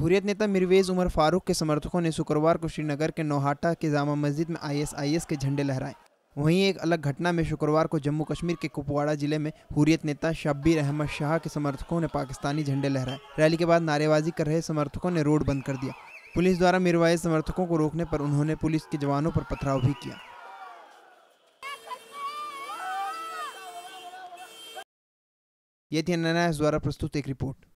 हुरियत नेता मिर्वेज उमर फारूक के समर्थकों ने शुक्रवार को श्रीनगर के नौहाटा के जामा मस्जिद में आईएसआईएस के झंडे लहराए वहीं एक अलग घटना में शुक्रवार को जम्मू कश्मीर के कुपवाड़ा जिले में हुरियत नेता शब्बीर अहमद शाह के समर्थकों ने पाकिस्तानी झंडे लहराए रैली के बाद नारेबाजी कर रहे समर्थकों ने रोड बंद कर दिया पुलिस द्वारा मिरवाइज समर्थकों को रोकने पर उन्होंने पुलिस के जवानों पर पथराव भी किया ये थी एन द्वारा प्रस्तुत एक रिपोर्ट